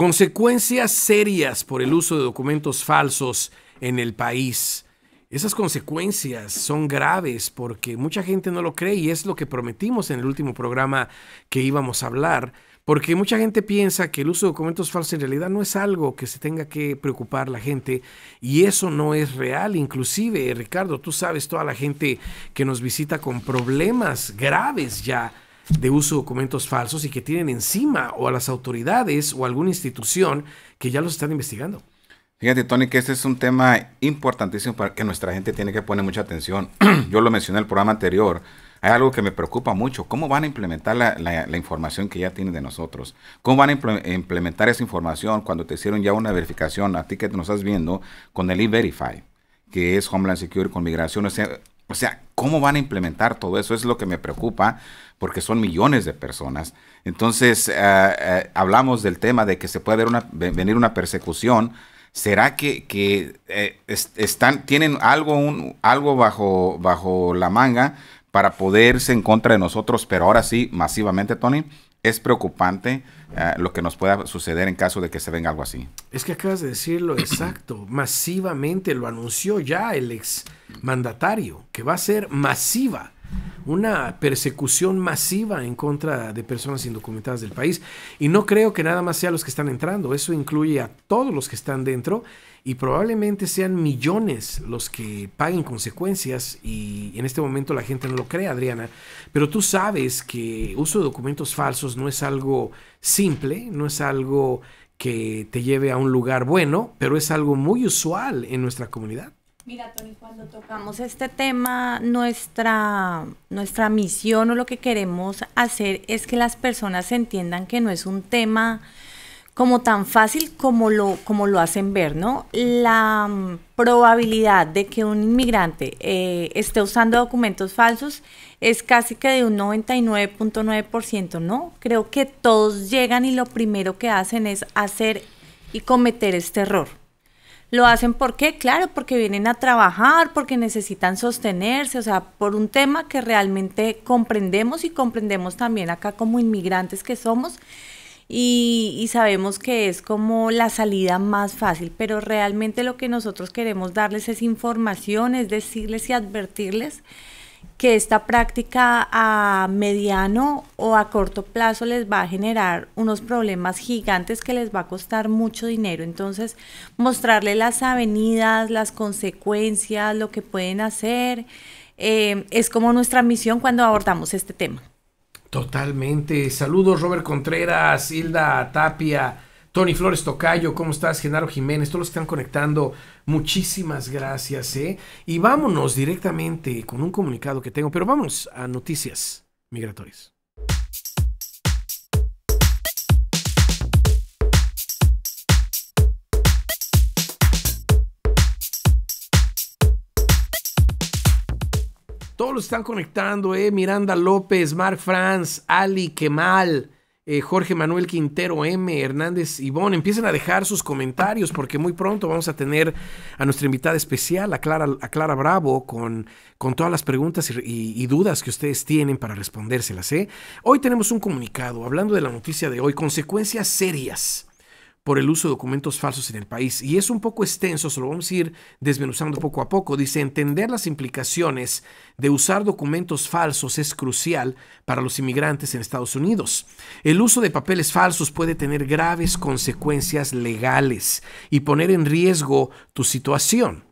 Consecuencias serias por el uso de documentos falsos en el país. Esas consecuencias son graves porque mucha gente no lo cree y es lo que prometimos en el último programa que íbamos a hablar, porque mucha gente piensa que el uso de documentos falsos en realidad no es algo que se tenga que preocupar la gente y eso no es real. Inclusive, Ricardo, tú sabes toda la gente que nos visita con problemas graves ya de uso de documentos falsos y que tienen encima o a las autoridades o alguna institución que ya los están investigando. Fíjate, Tony, que este es un tema importantísimo para que nuestra gente tiene que poner mucha atención. Yo lo mencioné en el programa anterior. Hay algo que me preocupa mucho. ¿Cómo van a implementar la, información que ya tienen de nosotros? ¿Cómo van a implementar esa información cuando te hicieron ya una verificación a ti que nos estás viendo con el e-Verify? que es Homeland Security con migración. O sea, ¿cómo van a implementar todo eso? Es lo que me preocupa porque son millones de personas. Entonces, eh, eh, hablamos del tema de que se puede ver venir una persecución. ¿Será que, eh, están, tienen algo, un, algo bajo, bajo la manga para poderse en contra de nosotros, pero ahora sí, masivamente, Tony? es preocupante eh, lo que nos pueda suceder en caso de que se venga algo así. Es que acabas de decirlo exacto. Masivamente lo anunció ya el ex mandatario, que va a ser masiva. Una persecución masiva en contra de personas indocumentadas del país. Y no creo que nada más sea los que están entrando. Eso incluye a todos los que están dentro y probablemente sean millones los que paguen consecuencias y en este momento la gente no lo cree, Adriana, pero tú sabes que uso de documentos falsos no es algo simple, no es algo que te lleve a un lugar bueno, pero es algo muy usual en nuestra comunidad. Mira, Tony, cuando tocamos este tema, nuestra, nuestra misión o lo que queremos hacer es que las personas entiendan que no es un tema como tan fácil como lo, como lo hacen ver, ¿no? La mm, probabilidad de que un inmigrante eh, esté usando documentos falsos es casi que de un 99.9%, ¿no? Creo que todos llegan y lo primero que hacen es hacer y cometer este error. ¿Lo hacen por qué? Claro, porque vienen a trabajar, porque necesitan sostenerse, o sea, por un tema que realmente comprendemos y comprendemos también acá como inmigrantes que somos, y, sabemos que es como la salida más fácil, pero realmente lo que nosotros queremos darles es información, es decirles y advertirles que esta práctica a mediano o a corto plazo les va a generar unos problemas gigantes que les va a costar mucho dinero. Entonces, mostrarles las avenidas, las consecuencias, lo que pueden hacer, eh, es como nuestra misión cuando abordamos este tema. Totalmente. Saludos, Robert Contreras, Hilda Tapia, Tony Flores Tocayo, ¿cómo estás? Genaro Jiménez, todos los están conectando, muchísimas gracias. ¿eh? Y vámonos directamente con un comunicado que tengo, pero vámonos a noticias migratorias. Todos los están conectando, eh, Miranda López, Marc Franz, Ali Kemal, eh, Jorge Manuel Quintero M, Hernández Ivón. Empiecen a dejar sus comentarios porque muy pronto vamos a tener a nuestra invitada especial, a Clara, a Clara Bravo, con, con todas las preguntas y, dudas que ustedes tienen para respondérselas. ¿eh? Hoy tenemos un comunicado hablando de la noticia de hoy, consecuencias serias por el uso de documentos falsos en el país. Y es un poco extenso, se lo vamos a ir desmenuzando poco a poco. Dice, entender las implicaciones de usar documentos falsos es crucial para los inmigrantes en Estados Unidos. El uso de papeles falsos puede tener graves consecuencias legales y poner en riesgo tu situación.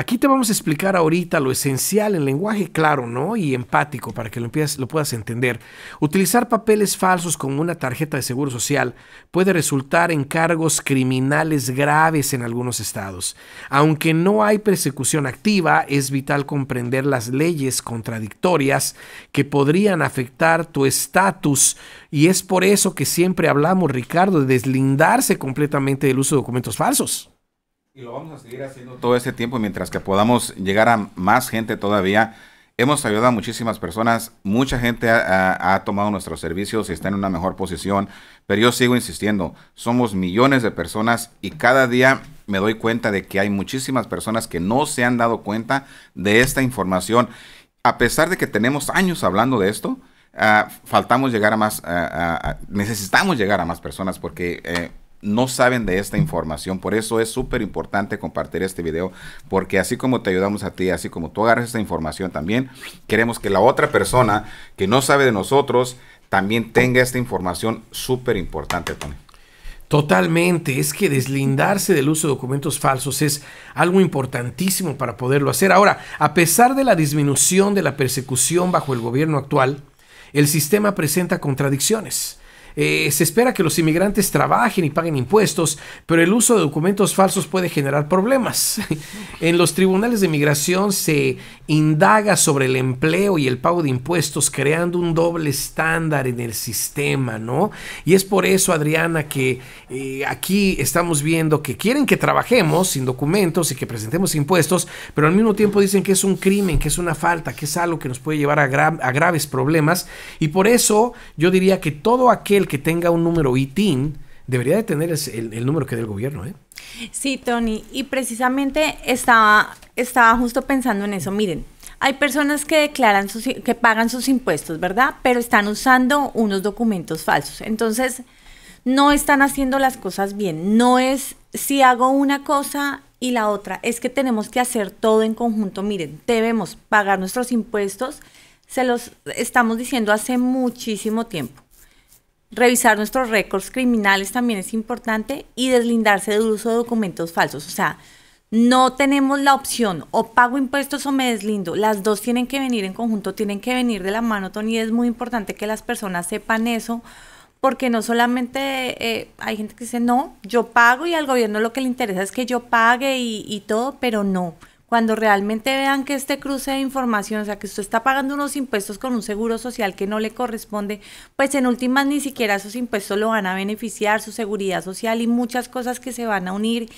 Aquí te vamos a explicar ahorita lo esencial en lenguaje claro, ¿no? Y empático para que lo, lo puedas entender. Utilizar papeles falsos con una tarjeta de seguro social puede resultar en cargos criminales graves en algunos estados. Aunque no hay persecución activa, es vital comprender las leyes contradictorias que podrían afectar tu estatus y es por eso que siempre hablamos, Ricardo, de deslindarse completamente del uso de documentos falsos y lo vamos a seguir haciendo todo este tiempo mientras que podamos llegar a más gente todavía. Hemos ayudado a muchísimas personas, mucha gente ha, tomado nuestros servicios y está en una mejor posición, pero yo sigo insistiendo, somos millones de personas y cada día me doy cuenta de que hay muchísimas personas que no se han dado cuenta de esta información. A pesar de que tenemos años hablando de esto, ah, faltamos llegar a más, ah, ah, necesitamos llegar a más personas porque... Eh, no saben de esta información. Por eso es súper importante compartir este video, porque así como te ayudamos a ti, así como tú agarras esta información también, queremos que la otra persona que no sabe de nosotros también tenga esta información súper importante, Tony. Totalmente, es que deslindarse del uso de documentos falsos es algo importantísimo para poderlo hacer. Ahora, a pesar de la disminución de la persecución bajo el gobierno actual, el sistema presenta contradicciones. Eh, se espera que los inmigrantes trabajen y paguen impuestos, pero el uso de documentos falsos puede generar problemas. en los tribunales de inmigración se indaga sobre el empleo y el pago de impuestos, creando un doble estándar en el sistema, ¿no? Y es por eso, Adriana, que eh, aquí estamos viendo que quieren que trabajemos sin documentos y que presentemos impuestos, pero al mismo tiempo dicen que es un crimen, que es una falta, que es algo que nos puede llevar a graves problemas. Y por eso yo diría que todo aquel que tenga un número ITIN debería de tener el, número que dé el gobierno, ¿eh? Sí, Tony, y precisamente estaba, estaba justo pensando en eso. Miren, hay personas que declaran que pagan sus impuestos, ¿verdad? Pero están usando unos documentos falsos. Entonces, no están haciendo las cosas bien. No es si hago una cosa y la otra, es que tenemos que hacer todo en conjunto. Miren, debemos pagar nuestros impuestos. Se los estamos diciendo hace muchísimo tiempo. Revisar nuestros récords criminales también es importante y deslindarse del uso de documentos falsos. O sea, no tenemos la opción o pago impuestos o me deslindo. Las dos tienen que venir en conjunto, tienen que venir de la mano, Tony. Es muy importante que las personas sepan eso porque no solamente eh, hay gente que dice, no, yo pago y al gobierno lo que le interesa es que yo pague y todo, pero no cuando realmente vean que este cruce de información, o sea, que usted está pagando unos impuestos con un seguro social que no le corresponde, pues en últimas ni siquiera esos impuestos lo van a beneficiar, su seguridad social y muchas cosas que se van a unir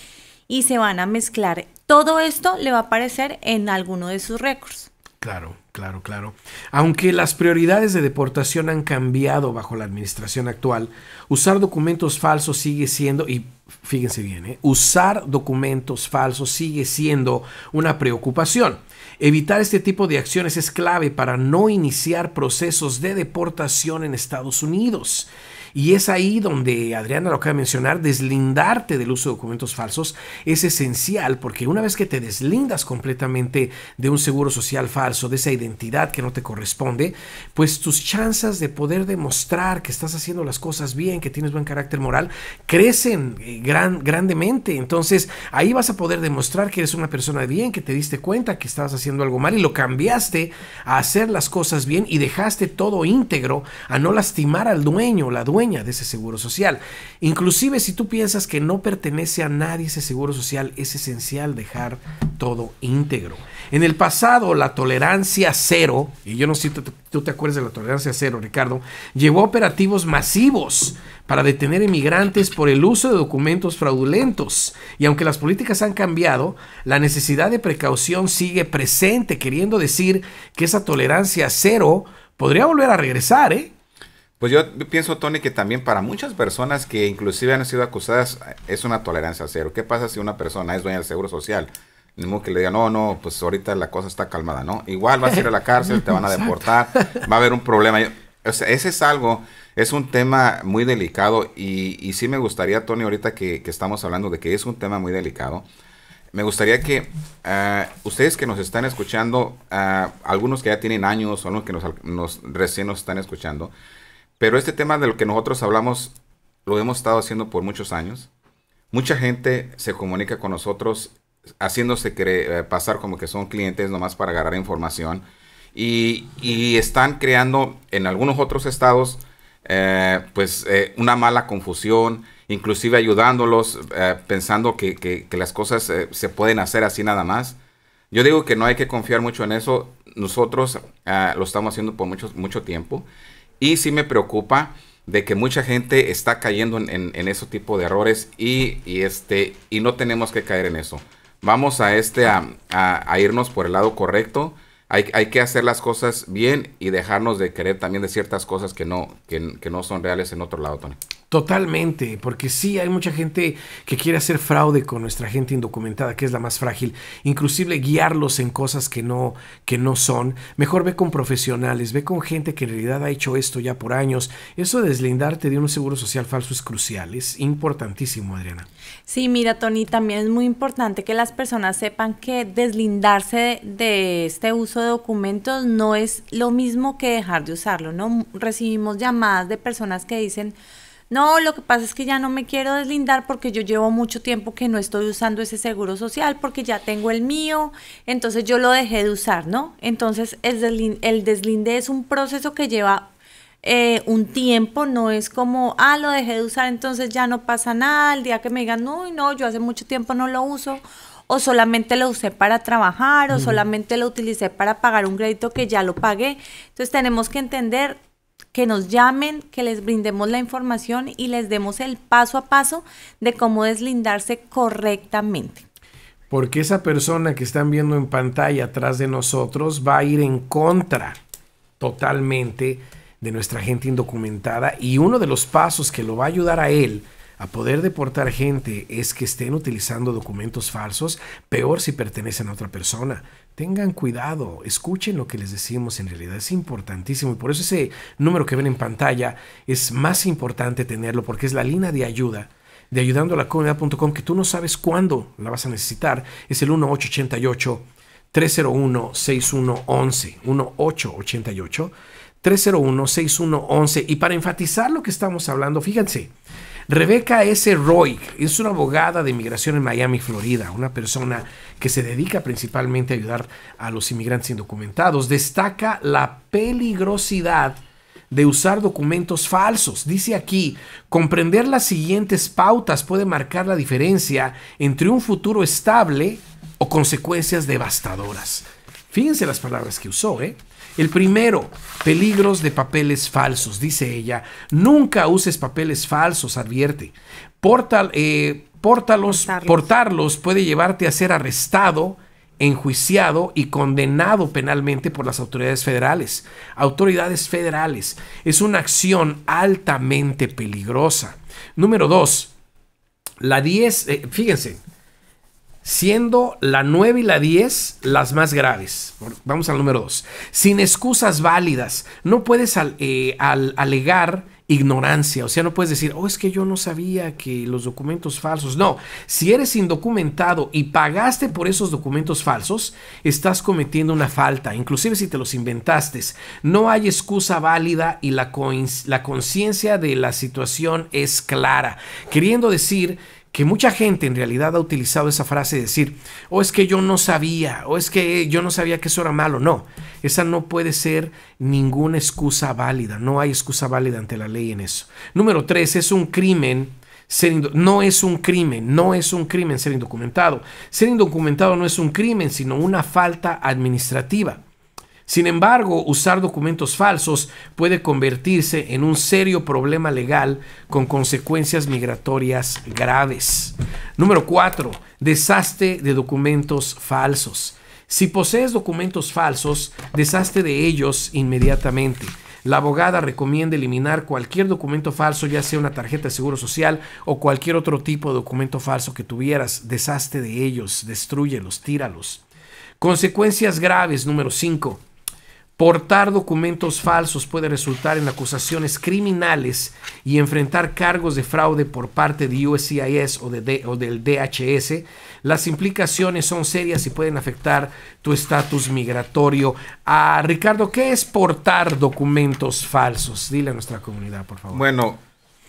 y se van a mezclar. Todo esto le va a aparecer en alguno de sus récords. Claro claro, claro. Aunque las prioridades de deportación han cambiado bajo la administración actual, usar documentos falsos sigue siendo, y fíjense bien, ¿eh? usar documentos falsos sigue siendo una preocupación. Evitar este tipo de acciones es clave para no iniciar procesos de deportación en Estados Unidos. Y es ahí donde, Adriana lo acaba de mencionar, deslindarte del uso de documentos falsos es esencial porque una vez que te deslindas completamente de un seguro social falso, de esa identidad que no te corresponde, pues tus chances de poder demostrar que estás haciendo las cosas bien, que tienes buen carácter moral, crecen eh, grandemente. Entonces ahí vas a poder demostrar que eres una persona bien, que te diste cuenta que estabas haciendo algo mal y lo cambiaste a hacer las cosas bien y dejaste todo íntegro, a no lastimar al dueño, la dueña de ese seguro social. Inclusive si tú piensas que no pertenece a nadie ese seguro social, es esencial dejar todo íntegro. En el pasado, la tolerancia cero, y yo no sé si tú te acuerdas de la tolerancia cero, Ricardo, llevó operativos masivos para detener inmigrantes por el uso de documentos fraudulentos. Y aunque las políticas han cambiado, la necesidad de precaución sigue presente, queriendo decir que esa tolerancia cero podría volver a regresar, ¿eh? Pues yo pienso, Tony, que también para muchas personas que inclusive han sido acusadas es una tolerancia cero. ¿Qué pasa si una persona es dueña del Seguro Social? Ni que le diga, no, no, pues ahorita la cosa está calmada, ¿no? Igual vas a ir a la cárcel, te van a deportar, va a haber un problema. O sea, ese es algo, es un tema muy delicado y, sí me gustaría, Tony, ahorita que, estamos hablando de que es un tema muy delicado, me gustaría que eh, ustedes que nos están escuchando, eh, algunos que ya tienen años, algunos que nos, recién nos están escuchando, pero este tema de lo que nosotros hablamos lo hemos estado haciendo por muchos años. Mucha gente se comunica con nosotros haciéndose eh, pasar como que son clientes nomás para agarrar información. Y, están creando en algunos otros estados eh, pues eh, una mala confusión, inclusive ayudándolos, pensando que, las cosas se pueden hacer así nada más. Yo digo que no hay que confiar mucho en eso. Nosotros ah, lo estamos haciendo por mucho tiempo. Y sí me preocupa de que mucha gente está cayendo en, ese tipo de errores y, este, y no tenemos que caer en eso. Vamos a, este, a, irnos por el lado correcto. Hay, hay, que hacer las cosas bien y dejarnos de querer también de ciertas cosas que no, que no son reales en otro lado, Tony. Totalmente, porque sí hay mucha gente que quiere hacer fraude con nuestra gente indocumentada, que es la más frágil, inclusive guiarlos en cosas que no que no son. Mejor ve con profesionales, ve con gente que en realidad ha hecho esto ya por años. Eso de deslindarte de un seguro social falso es crucial, es importantísimo, Adriana. Sí, mira, Tony, también es muy importante que las personas sepan que deslindarse de, este uso de documentos no es lo mismo que dejar de usarlo, ¿no? Recibimos llamadas de personas que dicen, no, lo que pasa es que ya no me quiero deslindar porque yo llevo mucho tiempo que no estoy usando ese seguro social porque ya tengo el mío, entonces yo lo dejé de usar, ¿no? Entonces el, deslinde, el es un proceso que lleva eh, un tiempo, no es como, ah, lo dejé de usar, entonces ya no pasa nada, el día que me digan, no, no, yo hace mucho tiempo no lo uso, o solamente lo usé para trabajar, o solamente lo utilicé para pagar un crédito que ya lo pagué. Entonces tenemos que entender que nos llamen, que les brindemos la información y les demos el paso a paso de cómo deslindarse correctamente. Porque esa persona que están viendo en pantalla atrás de nosotros va a ir en contra totalmente de nuestra gente indocumentada y uno de los pasos que lo va a ayudar a él a poder deportar gente es que estén utilizando documentos falsos, peor si pertenecen a otra persona tengan cuidado, escuchen lo que les decimos en realidad, es importantísimo y por eso ese número que ven en pantalla es más importante tenerlo porque es la línea de ayuda de ayudando a la comunidad.com que tú no sabes cuándo la vas a necesitar, es el 1888 301 6111, 1888 301 6111 y para enfatizar lo que estamos hablando, fíjense, Rebeca S. Roy es una abogada de inmigración en Miami, Florida, una persona que se dedica principalmente a ayudar a los inmigrantes indocumentados. Destaca la peligrosidad de usar documentos falsos. Dice aquí, comprender las siguientes pautas puede marcar la diferencia entre un futuro estable o consecuencias devastadoras. Fíjense las palabras que usó, ¿eh? El primero, peligros de papeles falsos, dice ella. Nunca uses papeles falsos, advierte. Eh, portarlos. puede llevarte a ser arrestado, enjuiciado y condenado penalmente por las autoridades federales. Autoridades federales. Es una acción altamente peligrosa. Número dos, la 10, eh, fíjense, siendo la 9 y la 10 las más graves. Vamos al número 2. Sin excusas válidas. No puedes eh, alegar ignorancia, o sea, no puedes decir, oh, es que yo no sabía que los documentos falsos. No, si eres indocumentado y pagaste por esos documentos falsos, estás cometiendo una falta, inclusive si te los inventaste. No hay excusa válida y la conciencia de la situación es clara, queriendo decir que mucha gente en realidad ha utilizado esa frase de decir, o oh, es que yo no sabía, o es que yo no sabía que eso era malo. No, esa no puede ser ninguna excusa válida, no hay excusa válida ante la ley en eso. Número tres, es un crimen. no es un crimen, no es un crimen ser indocumentado. Ser indocumentado no es un crimen, sino una falta administrativa. Sin embargo, usar documentos falsos puede convertirse en un serio problema legal con consecuencias migratorias graves. Número 4. Desaste de documentos falsos. Si posees documentos falsos, deshazte de ellos inmediatamente. La abogada recomienda eliminar cualquier documento falso, ya sea una tarjeta de seguro social o cualquier otro tipo de documento falso que tuvieras. Deshazte de ellos, destruyelos, tíralos. Consecuencias graves número 5. Portar documentos falsos puede resultar en acusaciones criminales y enfrentar cargos de fraude por parte de USCIS o, del DHS. Las implicaciones son serias y pueden afectar tu estatus migratorio. Ah, Ricardo, ¿qué es portar documentos falsos? Dile a nuestra comunidad, por favor. Bueno,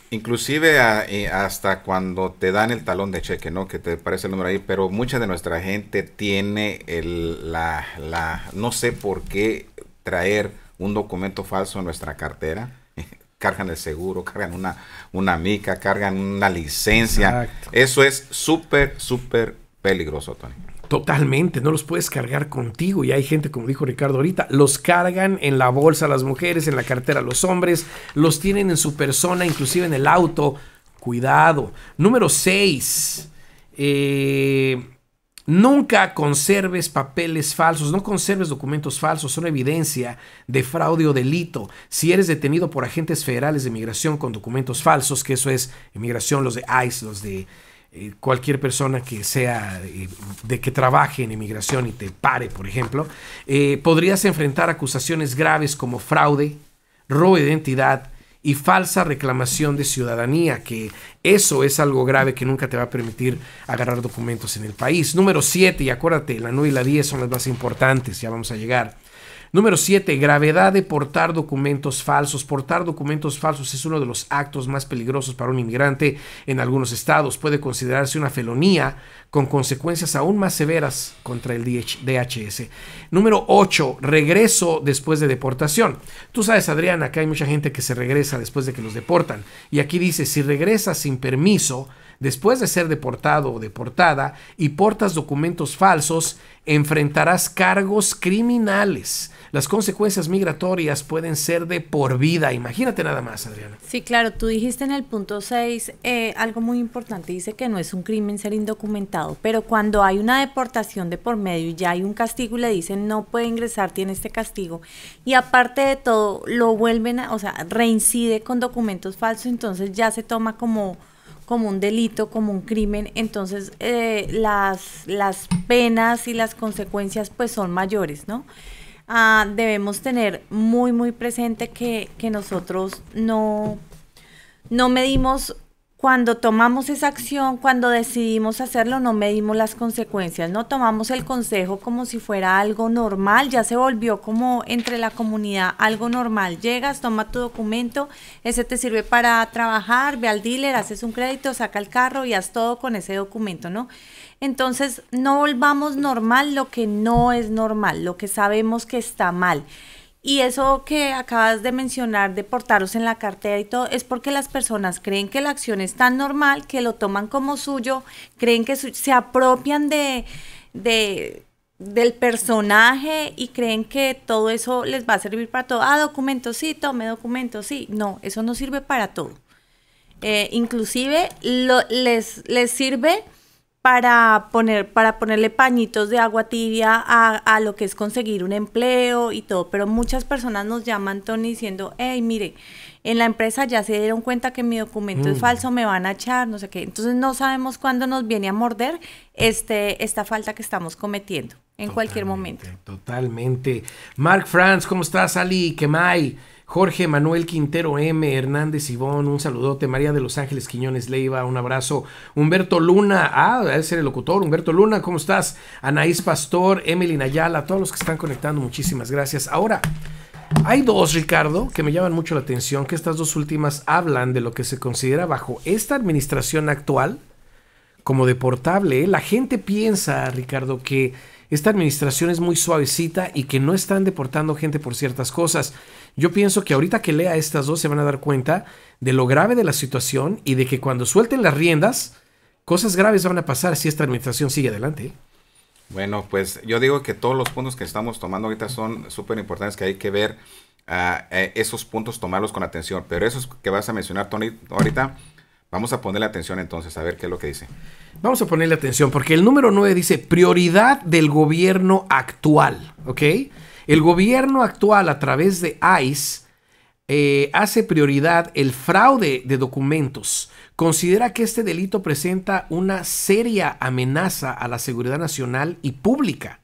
inclusive ah, eh, hasta cuando te dan el talón de cheque, ¿no? Que te parece el número ahí, pero mucha de nuestra gente tiene el, la, la, no sé por qué traer un documento falso en nuestra cartera. cargan el seguro, cargan una, una mica, cargan una licencia. Eso es súper, súper peligroso, Tony. Totalmente, no los puedes cargar contigo. Y hay gente, como dijo Ricardo ahorita, los cargan en la bolsa las mujeres, en la cartera los hombres, los tienen en su persona, inclusive en el auto. Cuidado. Número 6. Eh, Nunca conserves papeles falsos, no conserves documentos falsos, son evidencia de fraude o delito. Si eres detenido por agentes federales de inmigración con documentos falsos, que eso es inmigración, los de ICE, los de eh, cualquier persona que sea eh, de que trabaje en inmigración y te pare, por ejemplo, eh, podrías enfrentar acusaciones graves como fraude, robo de identidad, y falsa reclamación de ciudadanía, que eso es algo grave que nunca te va a permitir agarrar documentos en el país. Número 7, y acuérdate, la 9 y la 10 son las más importantes, ya vamos a llegar. Número 7. Gravedad de portar documentos falsos. Portar documentos falsos es uno de los actos más peligrosos para un inmigrante en algunos estados. Puede considerarse una felonía con consecuencias aún más severas contra el DHS. Número 8. Regreso después de deportación. Tú sabes, Adriana, que hay mucha gente que se regresa después de que los deportan. Y aquí dice, si regresa sin permiso, Después de ser deportado o deportada y portas documentos falsos, enfrentarás cargos criminales. Las consecuencias migratorias pueden ser de por vida. Imagínate nada más, Adriana. Sí, claro, tú dijiste en el punto 6 eh, algo muy importante. Dice que no es un crimen ser indocumentado, pero cuando hay una deportación de por medio y ya hay un castigo y le dicen no puede ingresar, tiene este castigo. Y aparte de todo, lo vuelven a, o sea, reincide con documentos falsos, entonces ya se toma como como un delito, como un crimen, entonces eh, las, penas y las consecuencias pues son mayores, ¿no? Ah, debemos tener muy, muy presente que, nosotros no, no medimos cuando tomamos esa acción, cuando decidimos hacerlo, no medimos las consecuencias, no tomamos el consejo como si fuera algo normal, ya se volvió como entre la comunidad algo normal. Llegas, toma tu documento, ese te sirve para trabajar, ve al dealer, haces un crédito, saca el carro y haz todo con ese documento, ¿no? Entonces, no volvamos normal lo que no es normal, lo que sabemos que está mal. Y eso que acabas de mencionar de portaros en la cartera y todo, es porque las personas creen que la acción es tan normal, que lo toman como suyo, creen que se apropian de, de, del personaje y creen que todo eso les va a servir para todo. Ah, documentos, sí, tome documentos, sí. No, eso no sirve para todo. Eh, inclusive lo, les, les sirve para, poner, para ponerle pañitos de agua tibia a, a, lo que es conseguir un empleo y todo. Pero muchas personas nos llaman, Tony, diciendo, hey, mire, en la empresa ya se dieron cuenta que mi documento es mm. falso, me van a echar, no sé qué. Entonces no sabemos cuándo nos viene a morder este, esta falta que estamos cometiendo en cualquier momento. Totalmente. Mark Franz, ¿cómo estás, Ali? ¿Qué más? Jorge Manuel Quintero M, Hernández Ivón, un saludote, María de Los Ángeles Quiñones Leiva, un abrazo, Humberto Luna, ah, debe ser el locutor, Humberto Luna, ¿cómo estás? Anaís Pastor, Emily Nayala, todos los que están conectando, muchísimas gracias. Ahora, hay dos, Ricardo, que me llaman mucho la atención, que estas dos últimas hablan de lo que se considera bajo esta administración actual como deportable. ¿eh? La gente piensa, Ricardo, que esta administración es muy suavecita y que no están deportando gente por ciertas cosas. Yo pienso que ahorita que lea estas dos se van a dar cuenta de lo grave de la situación y de que cuando suelten las riendas, cosas graves van a pasar si esta administración sigue adelante. ¿eh? Bueno, pues yo digo que todos los puntos que estamos tomando ahorita son súper importantes que hay que ver ah, eh, esos puntos, tomarlos con atención. Pero esos que vas a mencionar, Tony, ahorita Vamos a ponerle atención entonces, a ver qué es lo que dice. Vamos a ponerle atención, porque el número 9 dice prioridad del gobierno actual, ¿ok? El gobierno actual a través de ICE eh, hace prioridad el fraude de documentos. Considera que este delito presenta una seria amenaza a la seguridad nacional y pública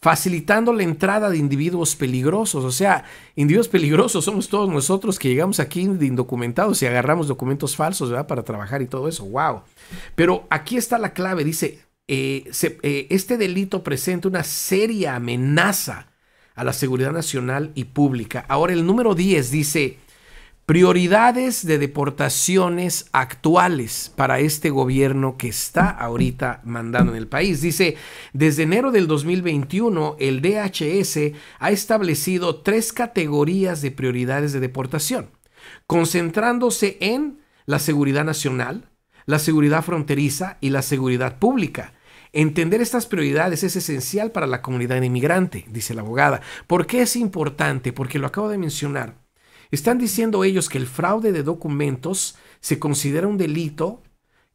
facilitando la entrada de individuos peligrosos. O sea, individuos peligrosos somos todos nosotros que llegamos aquí indocumentados y agarramos documentos falsos para trabajar y todo eso. ¡Wow! Pero aquí está la clave, dice, eh, eh, este delito presenta una seria amenaza a la seguridad nacional y pública. Ahora el número 10 dice, Prioridades de deportaciones actuales para este gobierno que está ahorita mandando en el país. Dice, desde enero del 2021, el DHS ha establecido tres categorías de prioridades de deportación, concentrándose en la seguridad nacional, la seguridad fronteriza y la seguridad pública. Entender estas prioridades es esencial para la comunidad inmigrante, dice la abogada. ¿Por qué es importante? Porque lo acabo de mencionar están diciendo ellos que el fraude de documentos se considera un delito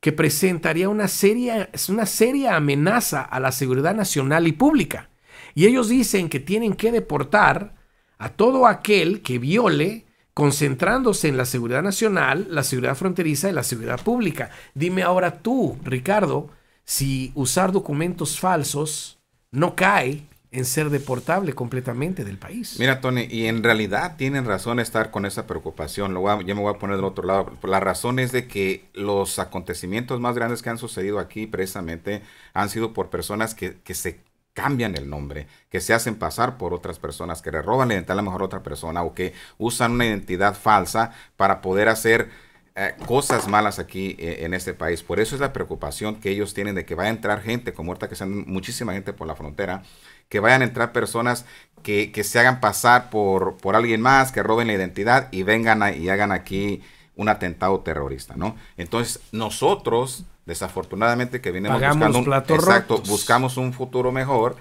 que presentaría una seria, una seria amenaza a la seguridad nacional y pública. Y ellos dicen que tienen que deportar a todo aquel que viole concentrándose en la seguridad nacional, la seguridad fronteriza y la seguridad pública. Dime ahora tú, Ricardo, si usar documentos falsos no cae en ser deportable completamente del país. Mira, Tony, y en realidad tienen razón estar con esa preocupación. Lo yo me voy a poner del otro lado. La razón es de que los acontecimientos más grandes que han sucedido aquí precisamente han sido por personas que, que se cambian el nombre, que se hacen pasar por otras personas, que le roban la identidad a la mejor otra persona o que usan una identidad falsa para poder hacer eh, cosas malas aquí eh, en este país. Por eso es la preocupación que ellos tienen de que va a entrar gente, como ahorita que sean muchísima gente por la frontera, que vayan a entrar personas que, se hagan pasar por, por, alguien más, que roben la identidad y vengan y hagan aquí un atentado terrorista, ¿no? Entonces, nosotros, desafortunadamente, que venimos buscando un, exacto, buscamos un futuro mejor,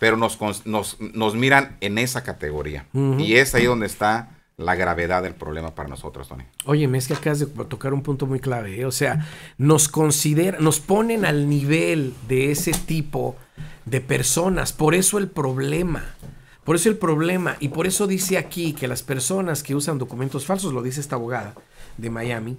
pero nos, nos, nos miran en esa categoría. Y es ahí donde está la gravedad del problema para nosotros, Tony. Oye, es que acabas de tocar un punto muy clave. ¿eh? O sea, nos considera, nos ponen al nivel de ese tipo de personas. Por eso el problema. Por eso el problema. Y por eso dice aquí que las personas que usan documentos falsos, lo dice esta abogada de Miami,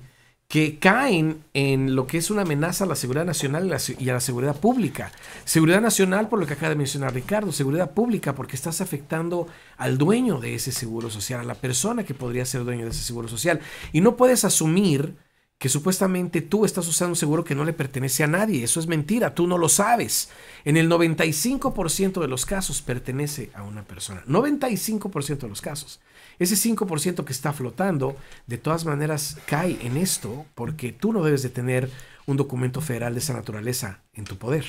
que caen en lo que es una amenaza a la seguridad nacional y a la seguridad pública. Seguridad nacional por lo que acaba de mencionar Ricardo, seguridad pública porque estás afectando al dueño de ese seguro social, a la persona que podría ser dueño de ese seguro social. Y no puedes asumir que supuestamente tú estás usando un seguro que no le pertenece a nadie. Eso es mentira, tú no lo sabes. En el 95% de los casos pertenece a una persona. 95% de los casos. Ese 5% que está flotando, de todas maneras, cae en esto porque tú no debes de tener un documento federal de esa naturaleza en tu poder.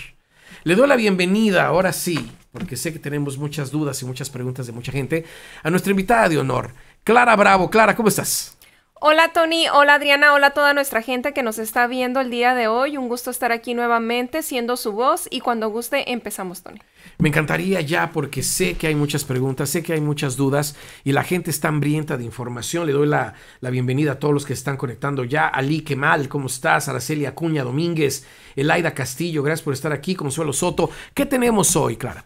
Le doy la bienvenida, ahora sí, porque sé que tenemos muchas dudas y muchas preguntas de mucha gente, a nuestra invitada de honor, Clara Bravo. Clara, ¿cómo estás? Hola Tony, hola Adriana, hola a toda nuestra gente que nos está viendo el día de hoy. Un gusto estar aquí nuevamente siendo su voz y cuando guste empezamos Tony. Me encantaría ya porque sé que hay muchas preguntas, sé que hay muchas dudas y la gente está hambrienta de información. Le doy la, bienvenida a todos los que están conectando ya. Ali Kemal, ¿cómo estás? Araceli Acuña Domínguez, Elaida Castillo, gracias por estar aquí. Consuelo Soto, ¿qué tenemos hoy, Clara?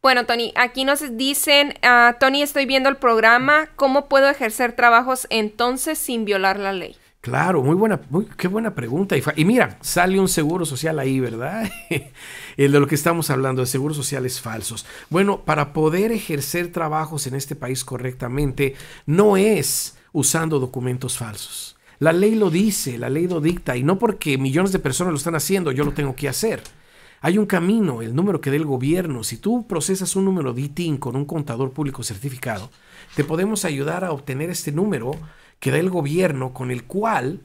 Bueno, Tony, aquí nos dicen, ah, Tony, estoy viendo el programa, ¿cómo puedo ejercer trabajos entonces sin violar la ley? Claro, muy buena, qué buena pregunta. Y, y mira, sale un seguro social ahí, ¿verdad? el de lo que estamos hablando, de seguros sociales falsos. Bueno, para poder ejercer trabajos en este país correctamente, no es usando documentos falsos. La ley lo dice, la ley lo dicta, y no porque millones de personas lo están haciendo, yo lo tengo que hacer. Hay un camino, el número que dé el gobierno. Si tú procesas un número DITIN con un contador público certificado, te podemos ayudar a obtener este número que da el gobierno con el cual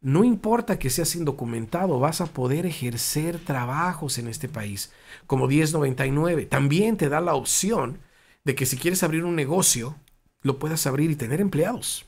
no importa que seas indocumentado, vas a poder ejercer trabajos en este país, como 1099. También te da la opción de que si quieres abrir un negocio, lo puedas abrir y tener empleados.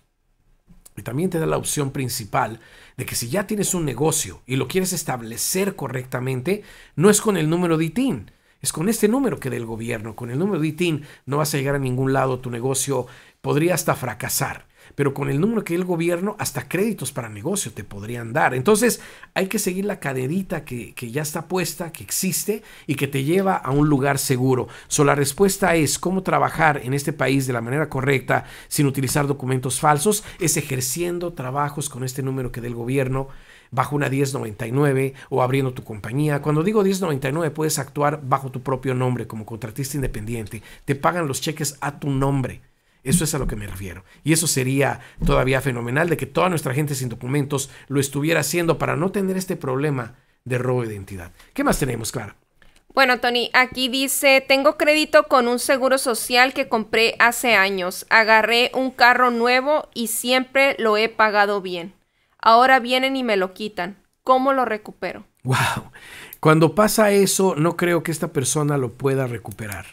Y también te da la opción principal de que si ya tienes un negocio y lo quieres establecer correctamente, no es con el número de ITIN, es con este número que del gobierno. Con el número de ITIN no vas a llegar a ningún lado, tu negocio podría hasta fracasar pero con el número que el gobierno, hasta créditos para negocio te podrían dar. Entonces hay que seguir la cadenita que, ya está puesta, que existe y que te lleva a un lugar seguro. So, la respuesta es cómo trabajar en este país de la manera correcta sin utilizar documentos falsos, es ejerciendo trabajos con este número que del el gobierno bajo una 1099 o abriendo tu compañía. Cuando digo 1099 puedes actuar bajo tu propio nombre como contratista independiente. Te pagan los cheques a tu nombre. Eso es a lo que me refiero. Y eso sería todavía fenomenal de que toda nuestra gente sin documentos lo estuviera haciendo para no tener este problema de robo de identidad. ¿Qué más tenemos, Clara? Bueno, Tony, aquí dice, tengo crédito con un seguro social que compré hace años. Agarré un carro nuevo y siempre lo he pagado bien. Ahora vienen y me lo quitan. ¿Cómo lo recupero? Wow. Cuando pasa eso, no creo que esta persona lo pueda recuperar.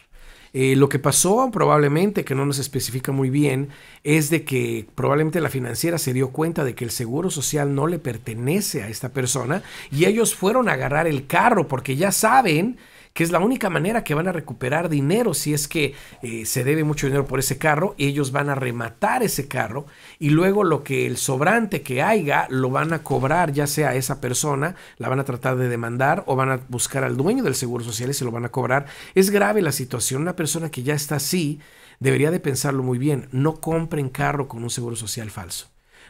Eh, lo que pasó probablemente, que no nos especifica muy bien, es de que probablemente la financiera se dio cuenta de que el seguro social no le pertenece a esta persona y ellos fueron a agarrar el carro porque ya saben que es la única manera que van a recuperar dinero si es que eh, se debe mucho dinero por ese carro, ellos van a rematar ese carro y luego lo que el sobrante que haya lo van a cobrar, ya sea a esa persona, la van a tratar de demandar o van a buscar al dueño del Seguro Social y se lo van a cobrar. Es grave la situación, una persona que ya está así debería de pensarlo muy bien, no compren carro con un Seguro Social falso.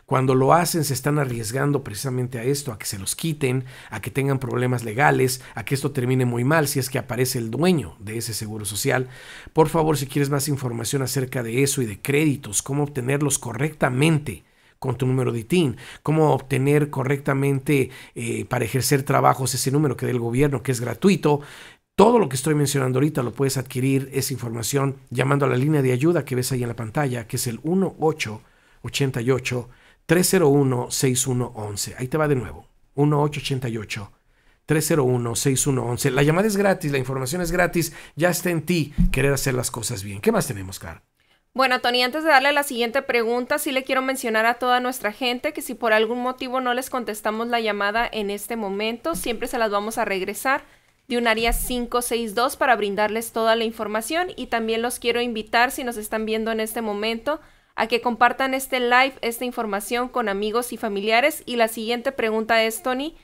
Cuando lo hacen se están arriesgando precisamente a esto, a que se los quiten, a que tengan problemas legales, a que esto termine muy mal si es que aparece el dueño de ese seguro social. Por favor, si quieres más información acerca de eso y de créditos, cómo obtenerlos correctamente, con tu número de ITIN, cómo obtener correctamente eh, para ejercer trabajos ese número que el gobierno, que es gratuito. Todo lo que estoy mencionando ahorita lo puedes adquirir, esa información, llamando a la línea de ayuda que ves ahí en la pantalla, que es el 1888 301-6111. Ahí te va de nuevo. 1888. 301-6111. La llamada es gratis, la información es gratis. Ya está en ti querer hacer las cosas bien. ¿Qué más tenemos, Car? Bueno, Tony, antes de darle la siguiente pregunta, sí le quiero mencionar a toda nuestra gente que si por algún motivo no les contestamos la llamada en este momento, siempre se las vamos a regresar de un área 562 para brindarles toda la información y también los quiero invitar si nos están viendo en este momento a que compartan este live, esta información con amigos y familiares. Y la siguiente pregunta es, Tony,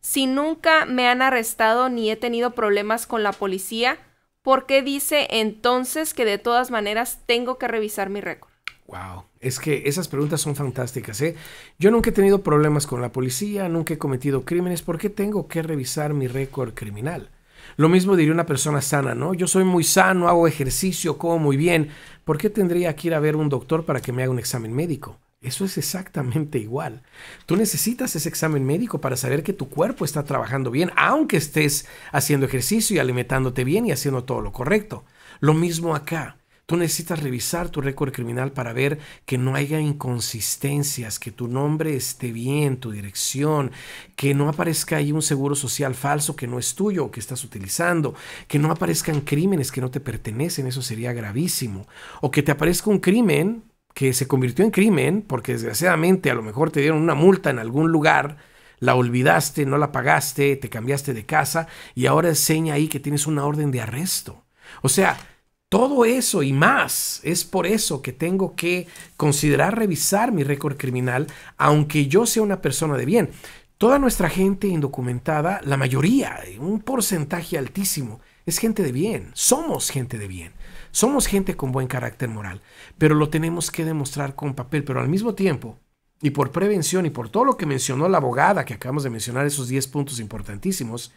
si nunca me han arrestado ni he tenido problemas con la policía, ¿por qué dice entonces que de todas maneras tengo que revisar mi récord? Wow, es que esas preguntas son fantásticas, ¿eh? Yo nunca he tenido problemas con la policía, nunca he cometido crímenes, ¿por qué tengo que revisar mi récord criminal? Lo mismo diría una persona sana, ¿no? Yo soy muy sano, hago ejercicio, como muy bien. ¿Por qué tendría que ir a ver un doctor para que me haga un examen médico? Eso es exactamente igual. Tú necesitas ese examen médico para saber que tu cuerpo está trabajando bien, aunque estés haciendo ejercicio y alimentándote bien y haciendo todo lo correcto. Lo mismo acá. Tú necesitas revisar tu récord criminal para ver que no haya inconsistencias, que tu nombre esté bien, tu dirección, que no aparezca ahí un seguro social falso que no es tuyo o que estás utilizando, que no aparezcan crímenes que no te pertenecen, eso sería gravísimo. O que te aparezca un crimen que se convirtió en crimen porque desgraciadamente a lo mejor te dieron una multa en algún lugar, la olvidaste, no la pagaste, te cambiaste de casa y ahora enseña ahí que tienes una orden de arresto. O sea, todo eso y más es por eso que tengo que considerar revisar mi récord criminal, aunque yo sea una persona de bien. Toda nuestra gente indocumentada, la mayoría, un porcentaje altísimo, es gente de bien. Somos gente de bien. Somos gente con buen carácter moral. Pero lo tenemos que demostrar con papel. Pero al mismo tiempo, y por prevención y por todo lo que mencionó la abogada, que acabamos de mencionar esos 10 puntos importantísimos,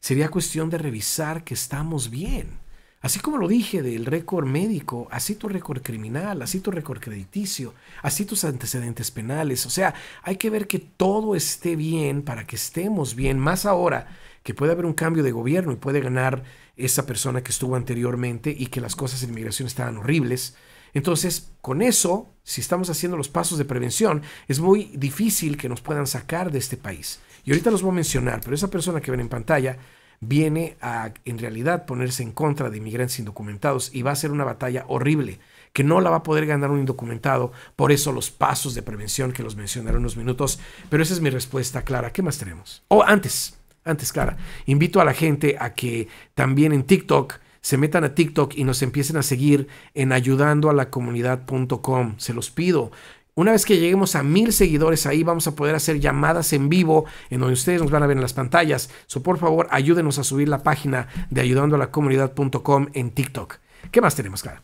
sería cuestión de revisar que estamos bien. Así como lo dije del récord médico, así tu récord criminal, así tu récord crediticio, así tus antecedentes penales. O sea, hay que ver que todo esté bien para que estemos bien, más ahora que puede haber un cambio de gobierno y puede ganar esa persona que estuvo anteriormente y que las cosas en inmigración estaban horribles. Entonces, con eso, si estamos haciendo los pasos de prevención, es muy difícil que nos puedan sacar de este país. Y ahorita los voy a mencionar, pero esa persona que ven en pantalla viene a en realidad ponerse en contra de inmigrantes indocumentados y va a ser una batalla horrible que no la va a poder ganar un indocumentado, por eso los pasos de prevención que los mencionaron unos minutos, pero esa es mi respuesta clara. ¿Qué más tenemos? O oh, antes, antes Clara, invito a la gente a que también en TikTok se metan a TikTok y nos empiecen a seguir en la ayudando a comunidad.com Se los pido. Una vez que lleguemos a mil seguidores ahí, vamos a poder hacer llamadas en vivo en donde ustedes nos van a ver en las pantallas. por favor, ayúdenos a subir la página de comunidad.com en TikTok. ¿Qué más tenemos, Clara?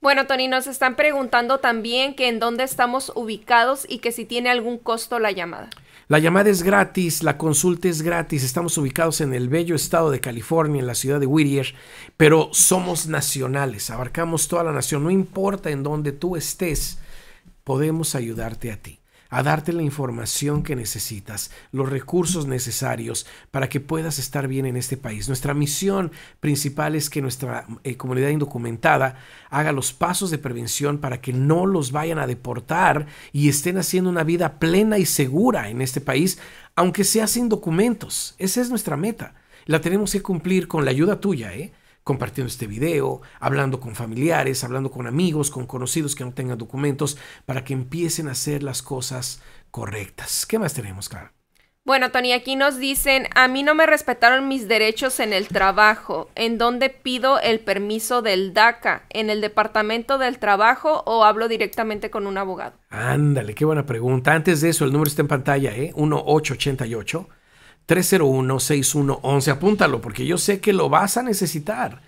Bueno, Tony, nos están preguntando también que en dónde estamos ubicados y que si tiene algún costo la llamada. La llamada es gratis, la consulta es gratis. Estamos ubicados en el bello estado de California, en la ciudad de Whittier, pero somos nacionales, abarcamos toda la nación, no importa en dónde tú estés podemos ayudarte a ti, a darte la información que necesitas, los recursos necesarios para que puedas estar bien en este país. Nuestra misión principal es que nuestra eh, comunidad indocumentada haga los pasos de prevención para que no los vayan a deportar y estén haciendo una vida plena y segura en este país, aunque sea sin documentos. Esa es nuestra meta. La tenemos que cumplir con la ayuda tuya, ¿eh? compartiendo este video, hablando con familiares, hablando con amigos, con conocidos que no tengan documentos, para que empiecen a hacer las cosas correctas. ¿Qué más tenemos, Clara? Bueno, Tony, aquí nos dicen, a mí no me respetaron mis derechos en el trabajo, en dónde pido el permiso del DACA, en el Departamento del Trabajo o hablo directamente con un abogado. Ándale, qué buena pregunta. Antes de eso, el número está en pantalla, ¿eh? 1888. 301-6111. Apúntalo porque yo sé que lo vas a necesitar.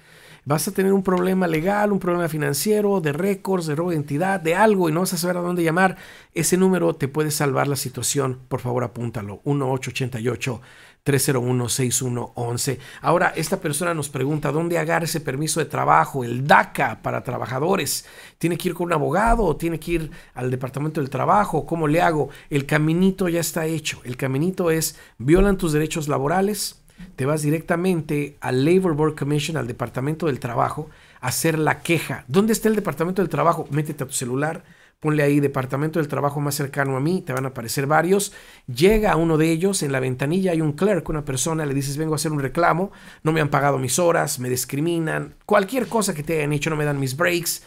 Vas a tener un problema legal, un problema financiero, de récords, de robo de identidad, de algo y no vas a saber a dónde llamar. Ese número te puede salvar la situación. Por favor, apúntalo. 1888 301-6111. Ahora, esta persona nos pregunta, ¿dónde agarrar ese permiso de trabajo, el DACA para trabajadores? ¿Tiene que ir con un abogado o tiene que ir al Departamento del Trabajo? ¿Cómo le hago? El caminito ya está hecho. El caminito es, violan tus derechos laborales, te vas directamente al Labor Board Commission, al Departamento del Trabajo, a hacer la queja. ¿Dónde está el Departamento del Trabajo? Métete a tu celular Ponle ahí departamento del trabajo más cercano a mí, te van a aparecer varios. Llega a uno de ellos, en la ventanilla hay un clerk, una persona, le dices vengo a hacer un reclamo, no me han pagado mis horas, me discriminan, cualquier cosa que te hayan hecho, no me dan mis breaks,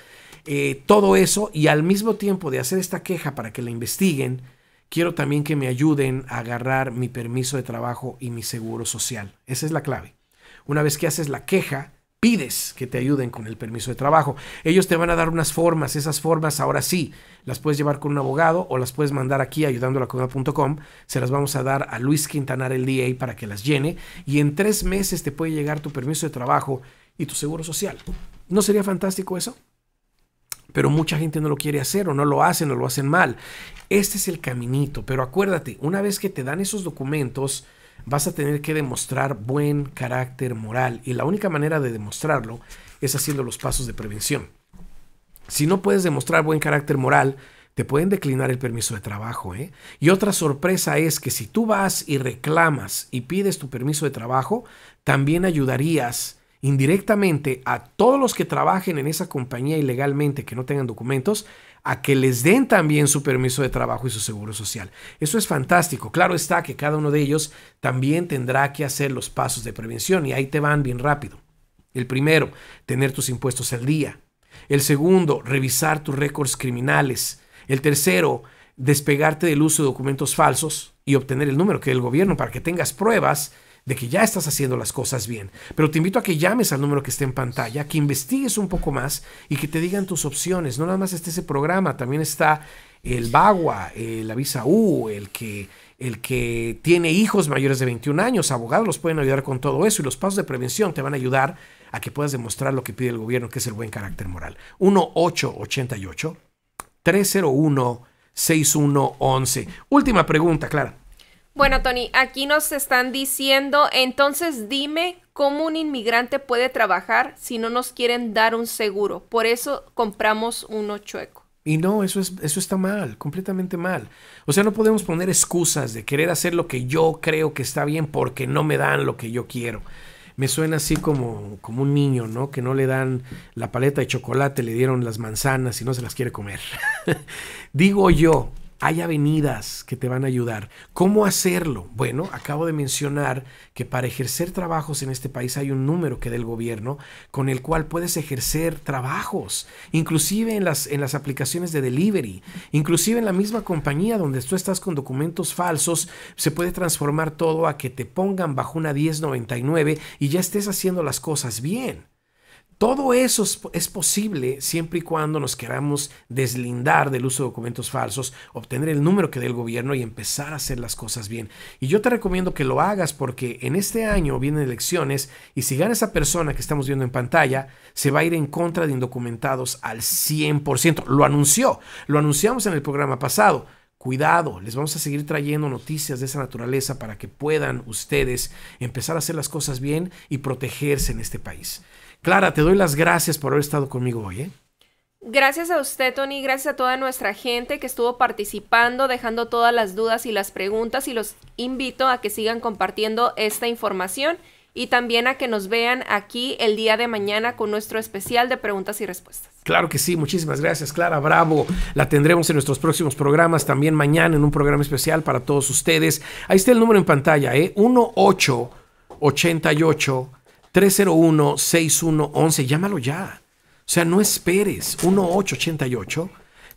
eh, todo eso. Y al mismo tiempo de hacer esta queja para que la investiguen, quiero también que me ayuden a agarrar mi permiso de trabajo y mi seguro social. Esa es la clave. Una vez que haces la queja, pides que te ayuden con el permiso de trabajo. Ellos te van a dar unas formas, esas formas ahora sí, las puedes llevar con un abogado o las puedes mandar aquí a cona.com, se las vamos a dar a Luis Quintanar el DA para que las llene y en tres meses te puede llegar tu permiso de trabajo y tu seguro social. ¿No sería fantástico eso? Pero mucha gente no lo quiere hacer o no lo hacen o lo hacen mal. Este es el caminito, pero acuérdate, una vez que te dan esos documentos, vas a tener que demostrar buen carácter moral y la única manera de demostrarlo es haciendo los pasos de prevención. Si no puedes demostrar buen carácter moral, te pueden declinar el permiso de trabajo. ¿eh? Y otra sorpresa es que si tú vas y reclamas y pides tu permiso de trabajo, también ayudarías indirectamente a todos los que trabajen en esa compañía ilegalmente que no tengan documentos a que les den también su permiso de trabajo y su seguro social. Eso es fantástico. Claro está que cada uno de ellos también tendrá que hacer los pasos de prevención y ahí te van bien rápido. El primero, tener tus impuestos al día. El segundo, revisar tus récords criminales. El tercero, despegarte del uso de documentos falsos y obtener el número que el gobierno para que tengas pruebas de que ya estás haciendo las cosas bien. Pero te invito a que llames al número que está en pantalla, que investigues un poco más y que te digan tus opciones. No nada más está ese programa, también está el BAGUA, la Visa U, el que, el que tiene hijos mayores de 21 años, abogados los pueden ayudar con todo eso y los pasos de prevención te van a ayudar a que puedas demostrar lo que pide el gobierno, que es el buen carácter moral. 1888 301 6111. Última pregunta, Clara. Bueno, Tony, aquí nos están diciendo, entonces dime cómo un inmigrante puede trabajar si no nos quieren dar un seguro. Por eso compramos uno chueco. Y no, eso, es, eso está mal, completamente mal. O sea, no podemos poner excusas de querer hacer lo que yo creo que está bien porque no me dan lo que yo quiero. Me suena así como, como un niño, ¿no? Que no le dan la paleta de chocolate, le dieron las manzanas y no se las quiere comer. Digo yo, hay avenidas que te van a ayudar. ¿Cómo hacerlo? Bueno, acabo de mencionar que para ejercer trabajos en este país hay un número que del el gobierno con el cual puedes ejercer trabajos, inclusive en las, en las aplicaciones de delivery, inclusive en la misma compañía donde tú estás con documentos falsos, se puede transformar todo a que te pongan bajo una 1099 y ya estés haciendo las cosas bien. Todo eso es posible siempre y cuando nos queramos deslindar del uso de documentos falsos, obtener el número que dé el gobierno y empezar a hacer las cosas bien. Y yo te recomiendo que lo hagas porque en este año vienen elecciones y si gana esa persona que estamos viendo en pantalla, se va a ir en contra de indocumentados al 100%. Lo anunció, lo anunciamos en el programa pasado. Cuidado, les vamos a seguir trayendo noticias de esa naturaleza para que puedan ustedes empezar a hacer las cosas bien y protegerse en este país. Clara, te doy las gracias por haber estado conmigo hoy. ¿eh? Gracias a usted, Tony, gracias a toda nuestra gente que estuvo participando, dejando todas las dudas y las preguntas y los invito a que sigan compartiendo esta información y también a que nos vean aquí el día de mañana con nuestro especial de preguntas y respuestas. Claro que sí, muchísimas gracias Clara Bravo. La tendremos en nuestros próximos programas, también mañana en un programa especial para todos ustedes. Ahí está el número en pantalla, ¿eh? 1888 301-6111, llámalo ya. O sea, no esperes. 1888.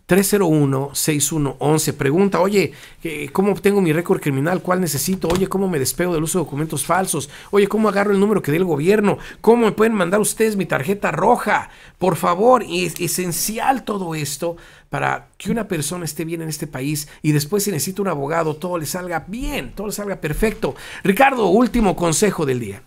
301-6111. Pregunta, oye, eh, ¿cómo obtengo mi récord criminal? ¿Cuál necesito? Oye, ¿cómo me despego del uso de documentos falsos? Oye, ¿cómo agarro el número que dé el gobierno? ¿Cómo me pueden mandar ustedes mi tarjeta roja? Por favor, es esencial todo esto para que una persona esté bien en este país y después si necesita un abogado, todo le salga bien, todo le salga perfecto. Ricardo, último consejo del día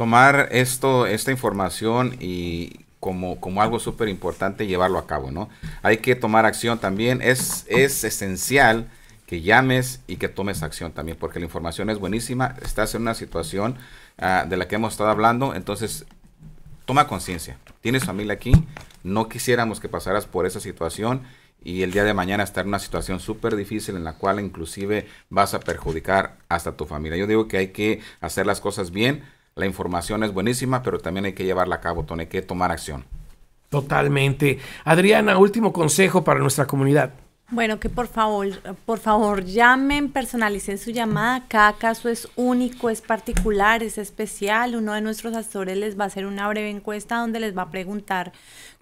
tomar esto, esta información y como, como algo súper importante llevarlo a cabo, ¿no? Hay que tomar acción también. Es, es esencial que llames y que tomes acción también, porque la información es buenísima, estás en una situación ah, de la que hemos estado hablando, entonces toma conciencia, tienes familia aquí, no quisiéramos que pasaras por esa situación y el día de mañana estar en una situación súper difícil en la cual inclusive vas a perjudicar hasta tu familia. Yo digo que hay que hacer las cosas bien, la información es buenísima, pero también hay que llevarla a cabo, Tony, hay que tomar acción. Totalmente. Adriana, último consejo para nuestra comunidad. Bueno, que por favor, por favor, llamen, personalicen su llamada. Cada caso es único, es particular, es especial. Uno de nuestros actores les va a hacer una breve encuesta donde les va a preguntar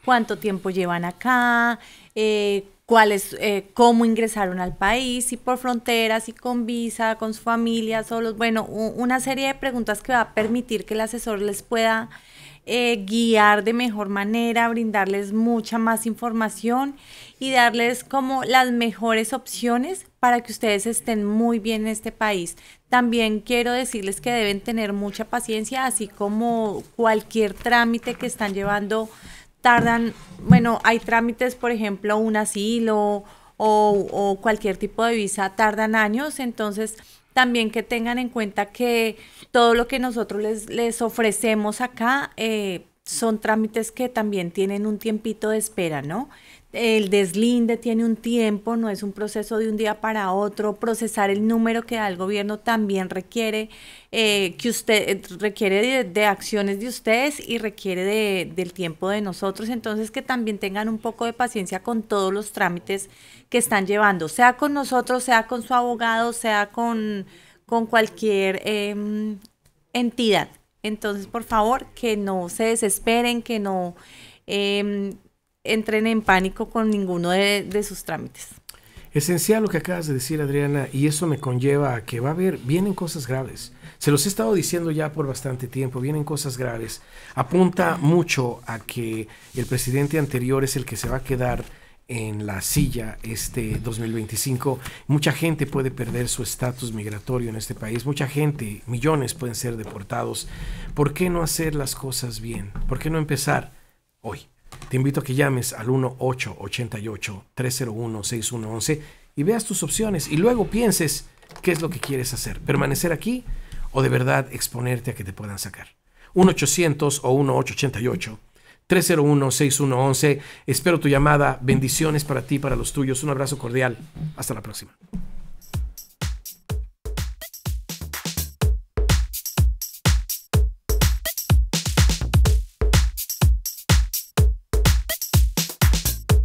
cuánto tiempo llevan acá, eh, cuáles, eh, cómo ingresaron al país, si por fronteras, si con visa, con su familia, solos, bueno, una serie de preguntas que va a permitir que el asesor les pueda eh, guiar de mejor manera, brindarles mucha más información y darles como las mejores opciones para que ustedes estén muy bien en este país. También quiero decirles que deben tener mucha paciencia, así como cualquier trámite que están llevando tardan, bueno, hay trámites, por ejemplo, un asilo o, cualquier tipo de visa tardan años, entonces también que tengan en cuenta que todo lo que nosotros les, les ofrecemos acá eh, son trámites que también tienen un tiempito de espera, ¿no? el deslinde tiene un tiempo, no es un proceso de un día para otro, procesar el número que da el gobierno también requiere eh, que usted requiere de, acciones de ustedes y requiere del tiempo de nosotros, entonces que también tengan un poco de paciencia con todos los trámites que están llevando, sea con nosotros, sea con su abogado, sea con, con cualquier em, entidad. Entonces, por favor, que no se desesperen, que no... Em, entren en pánico con ninguno de, sus trámites. Esencial lo que acabas de decir, Adriana, y eso me conlleva a que va a haber, vienen cosas graves. Se los he estado diciendo ya por bastante tiempo, vienen cosas graves. Apunta mucho a que el presidente anterior es el que se va a quedar en la silla este 2025. Mucha gente puede perder su estatus migratorio en este país, mucha gente, millones pueden ser deportados. ¿Por qué no hacer las cosas bien? ¿Por qué no empezar hoy? Te invito a que llames al 1888-301-6111 y veas tus opciones y luego pienses qué es lo que quieres hacer. ¿Permanecer aquí o de verdad exponerte a que te puedan sacar? 1-800 o 1888. 301-6111. Espero tu llamada. Bendiciones para ti, para los tuyos. Un abrazo cordial. Hasta la próxima.